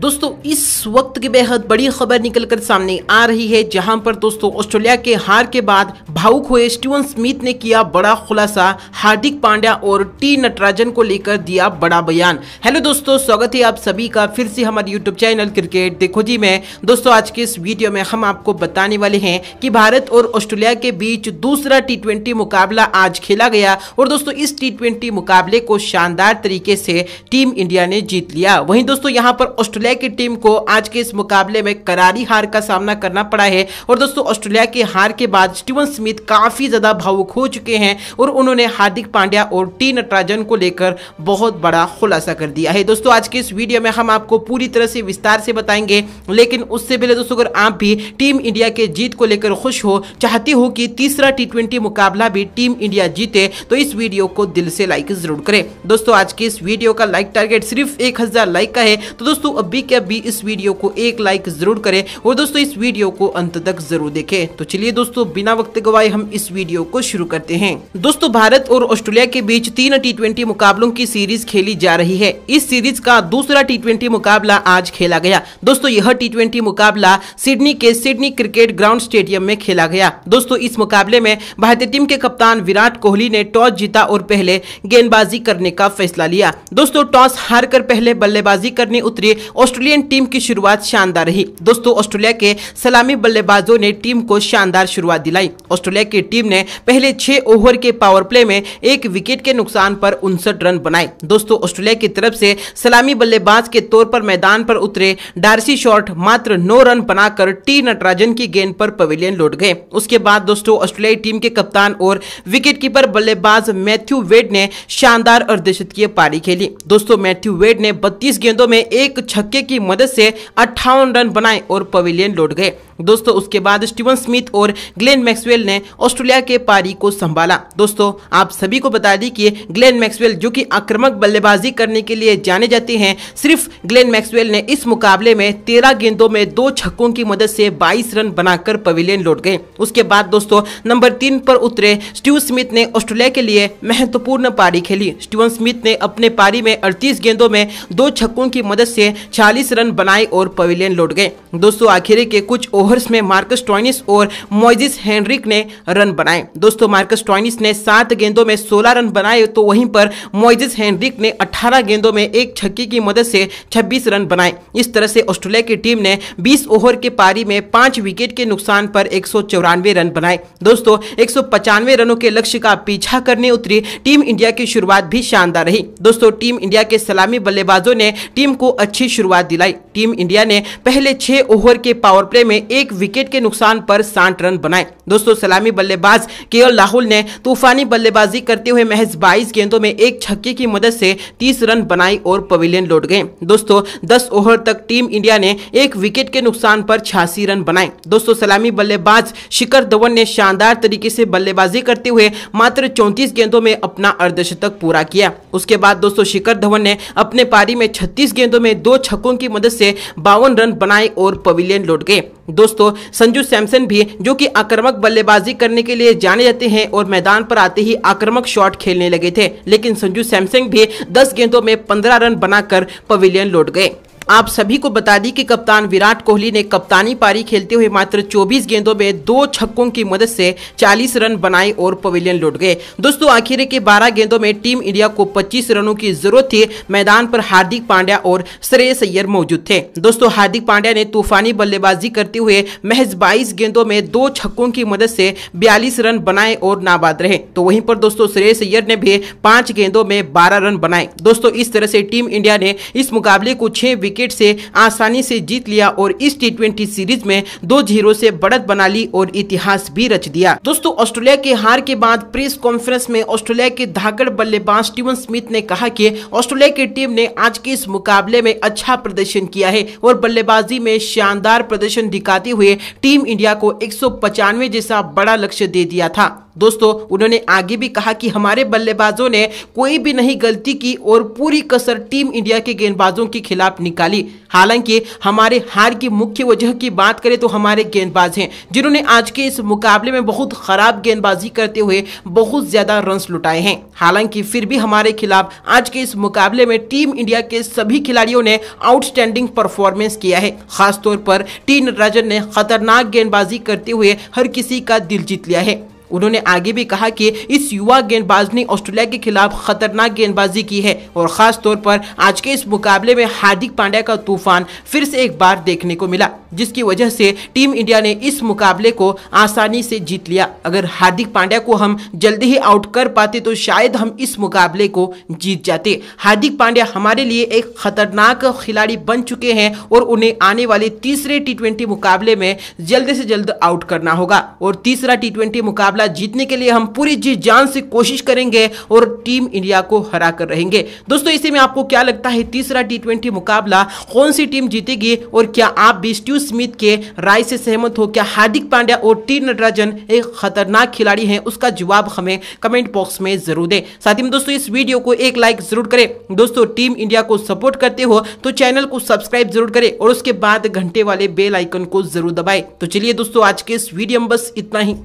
दोस्तों इस वक्त की बेहद बड़ी खबर निकलकर सामने आ रही है जहां पर दोस्तों ऑस्ट्रेलिया के हार के बाद भावुक हुए स्टीवन स्मिथ ने किया बड़ा खुलासा हार्दिक पांड्या और टी नटराजन को लेकर दिया बड़ा बयान हेलो दोस्तों स्वागत है आप सभी का फिर से हमारे यूट्यूब चैनल क्रिकेट देखो जी मैं दोस्तों आज के इस वीडियो में हम आपको बताने वाले हैं कि भारत और ऑस्ट्रेलिया के बीच दूसरा टी मुकाबला आज खेला गया और दोस्तों इस टी मुकाबले को शानदार तरीके से टीम इंडिया ने जीत लिया वहीं दोस्तों यहाँ पर ऑस्ट्रेलिया ऑस्ट्रेलिया की टीम को आज के इस मुकाबले में करारी हार का सामना करना पड़ा है और दोस्तों ऑस्ट्रेलिया की हार के बाद स्टीवन स्मिथ काफ़ी ज़्यादा भावुक हो चुके हैं और उन्होंने हार्दिक पांड्या और टी नटराजन को लेकर बहुत बड़ा खुलासा कर दिया है दोस्तों आज के इस वीडियो में हम आपको पूरी तरह से विस्तार से बताएंगे लेकिन उससे पहले दोस्तों अगर आप भी टीम इंडिया के जीत को लेकर खुश हो चाहते हो कि तीसरा टी मुकाबला भी टीम इंडिया जीते तो इस वीडियो को दिल से लाइक जरूर करें दोस्तों आज के इस वीडियो का लाइक टारगेट सिर्फ एक लाइक का है तो दोस्तों अब बी के भी इस वीडियो को एक लाइक जरूर करें और दोस्तों इस वीडियो को अंत तक जरूर देखें तो चलिए दोस्तों बिना वक्त गवाए हम इस वीडियो को शुरू करते हैं दोस्तों भारत और ऑस्ट्रेलिया के बीच तीन टी मुकाबलों की सीरीज खेली जा रही है इस सीरीज का दूसरा टी मुकाबला आज खेला गया दोस्तों यह टी मुकाबला सिडनी के सिडनी क्रिकेट ग्राउंड स्टेडियम में खेला गया दोस्तों इस मुकाबले में भारतीय टीम के कप्तान विराट कोहली ने टॉस जीता और पहले गेंदबाजी करने का फैसला लिया दोस्तों टॉस हार कर पहले बल्लेबाजी करने उतरे ऑस्ट्रेलियन टीम की शुरुआत शानदार रही दोस्तों ऑस्ट्रेलिया के सलामी बल्लेबाजों ने टीम को शानदार शुरुआत दिलाई ऑस्ट्रेलिया की टीम ने पहले छह ओवर के पावर प्ले में एक विकेट के नुकसान पर उनसठ रन बनाए दोस्तों ऑस्ट्रेलिया की तरफ से सलामी बल्लेबाज के तौर पर मैदान पर उतरे डार्सी शॉर्ट मात्र नौ रन बनाकर टी नटराजन की गेंद पर पवेलियन लौट गए उसके बाद दोस्तों ऑस्ट्रेलियाई टीम के कप्तान और विकेटकीपर बल्लेबाज मैथ्यू वेड ने शानदार अर्धशतकीय पारी खेली दोस्तों मैथ्यू वेड ने बत्तीस गेंदों में एक छक्के छक्के की मदद से अट्ठावन रन बनाए और पवेलियन लौट गए दोस्तों उसके बाद स्टीवन स्मिथ और ग्लेन मैक्सवेल ने ऑस्ट्रेलिया के पारी को संभाला दोस्तों आप सभी को बता दी कि ग्लेन मैक्सवेल जो कि आक्रमक बल्लेबाजी करने के लिए जाने जाते हैं सिर्फ ग्लेन मैक्सवेल ने इस मुकाबले में तेरह गेंदों में दो छक्कों की मदद से बाईस रन बनाकर पवेलियन लौट गए उसके बाद दोस्तों नंबर तीन पर उतरे स्टीव स्मिथ ने ऑस्ट्रेलिया के लिए महत्वपूर्ण पारी खेली स्टीवन स्मिथ ने अपने पारी में अड़तीस गेंदों में दो छक्कों की मदद से छियालीस रन बनाए और पवेलियन लौट गए दोस्तों आखिर के कुछ ओवर ओवर्स में मार्कस टॉइनिस और मोइजिस हेनरिक ने रन बनाए दोस्तों मार्कस टॉइनिस ने सात गेंदों में सोलह रन बनाए तो वहीं पर मोइजिस हेनरिक ने अट्ठारह गेंदों में एक छक्के की मदद से छब्बीस रन बनाए इस तरह से ऑस्ट्रेलिया की टीम ने बीस ओवर के पारी में पांच विकेट के नुकसान पर एक रन बनाए दोस्तों एक रनों के लक्ष्य का पीछा करने उतरी टीम इंडिया की शुरुआत भी शानदार रही दोस्तों टीम इंडिया के सलामी बल्लेबाजों ने टीम को अच्छी शुरुआत दिलाई टीम इंडिया ने पहले छह ओवर के पावर प्ले में एक विकेट के नुकसान पर साठ रन बनाए दोस्तों सलामी बल्लेबाज के राहुल ने तूफानी बल्लेबाजी करते हुए महज बाईस गेंदों में एक छक्के की मदद से तीस रन बनाई और पवेलियन लौट गए दोस्तों दस ओवर तक टीम इंडिया ने एक विकेट के नुकसान पर छियासी रन बनाए दोस्तों सलामी बल्लेबाज शिखर धवन ने शानदार तरीके से बल्लेबाजी करते हुए मात्र चौंतीस गेंदों में अपना अर्धशतक पूरा किया उसके बाद दोस्तों शिखर धवन ने अपने पारी में छत्तीस गेंदों में दो छक्कों की मदद से बावन रन बनाए और पवेलियन लौट गए दोस्तों संजू सैमसन भी जो कि आक्रमक बल्लेबाजी करने के लिए जाने जाते हैं और मैदान पर आते ही आक्रमक शॉट खेलने लगे थे लेकिन संजू सैमसंग भी दस गेंदों में पंद्रह रन बनाकर पवेलियन लौट गए आप सभी को बता दी कि कप्तान विराट कोहली ने कप्तानी पारी खेलते हुए मात्र 24 गेंदों में दो छक्कों की मदद से 40 रन बनाए और पवेलियन लौट गए दोस्तों आखिर के 12 गेंदों में टीम इंडिया को 25 रनों की जरूरत थी मैदान पर हार्दिक पांड्या और श्रेयस अय्यर मौजूद थे दोस्तों हार्दिक पांड्या ने तूफानी बल्लेबाजी करते हुए महज बाईस गेंदों में दो छक्कों की मदद से बयालीस रन बनाए और नाबाद रहे तो वहीं पर दोस्तों श्रेयस अय्यर ने भी पांच गेंदों में बारह रन बनाए दोस्तों इस तरह से टीम इंडिया ने इस मुकाबले को छह विकेट विकेट से आसानी से जीत लिया और इस टी सीरीज में दो जीरो से बढ़त बना ली और इतिहास भी रच दिया दोस्तों ऑस्ट्रेलिया के हार के बाद प्रेस कॉन्फ्रेंस में ऑस्ट्रेलिया के धाकड़ बल्लेबाज स्टीवन स्मिथ ने कहा कि ऑस्ट्रेलिया की टीम ने आज के इस मुकाबले में अच्छा प्रदर्शन किया है और बल्लेबाजी में शानदार प्रदर्शन दिखाते हुए टीम इंडिया को एक जैसा बड़ा लक्ष्य दे दिया था दोस्तों उन्होंने आगे भी कहा कि हमारे बल्लेबाजों ने कोई भी नहीं गलती की और पूरी कसर टीम इंडिया के गेंदबाजों के खिलाफ निकाली हालांकि हमारे हार की मुख्य वजह की बात करें तो हमारे गेंदबाज हैं जिन्होंने आज के इस मुकाबले में बहुत खराब गेंदबाजी करते हुए बहुत ज्यादा रन लुटाए हैं हालांकि फिर भी हमारे खिलाफ आज के इस मुकाबले में टीम इंडिया के सभी खिलाड़ियों ने आउटस्टैंडिंग परफॉर्मेंस किया है खासतौर पर टी नटराजन ने खतरनाक गेंदबाजी करते हुए हर किसी का दिल जीत लिया है उन्होंने आगे भी कहा कि इस युवा गेंदबाज ने ऑस्ट्रेलिया के खिलाफ खतरनाक गेंदबाजी की है और खास तौर पर आज के इस मुकाबले में हार्दिक पांड्या का तूफान फिर से एक बार देखने को मिला जिसकी वजह से टीम इंडिया ने इस मुकाबले को आसानी से जीत लिया अगर हार्दिक पांड्या को हम जल्दी ही आउट कर पाते तो शायद हम इस मुकाबले को जीत जाते हार्दिक पांड्या हमारे लिए एक खतरनाक खिलाड़ी बन चुके हैं और उन्हें आने वाले तीसरे टी मुकाबले में जल्द से जल्द आउट करना होगा और तीसरा टी मुकाबला जीतने के लिए हम पूरी जी जान से कोशिश करेंगे और टीम इंडिया को हरा कर रहेंगे दोस्तों इसी में आपको क्या लगता है तीसरा टी मुकाबला कौन सी टीम जीतेगी और क्या आप भी स्ट्यूज स्मिथ के राय से सहमत हो क्या हार्दिक पांड्या और टी नटराजन एक खतरनाक खिलाड़ी हैं उसका जवाब हमें कमेंट बॉक्स में जरूर दें साथ ही दोस्तों इस वीडियो को एक लाइक जरूर करें दोस्तों टीम इंडिया को सपोर्ट करते हो तो चैनल को सब्सक्राइब जरूर करें और उसके बाद घंटे वाले बेल आइकन को जरूर दबाए तो चलिए दोस्तों आज के इस वीडियो में बस इतना ही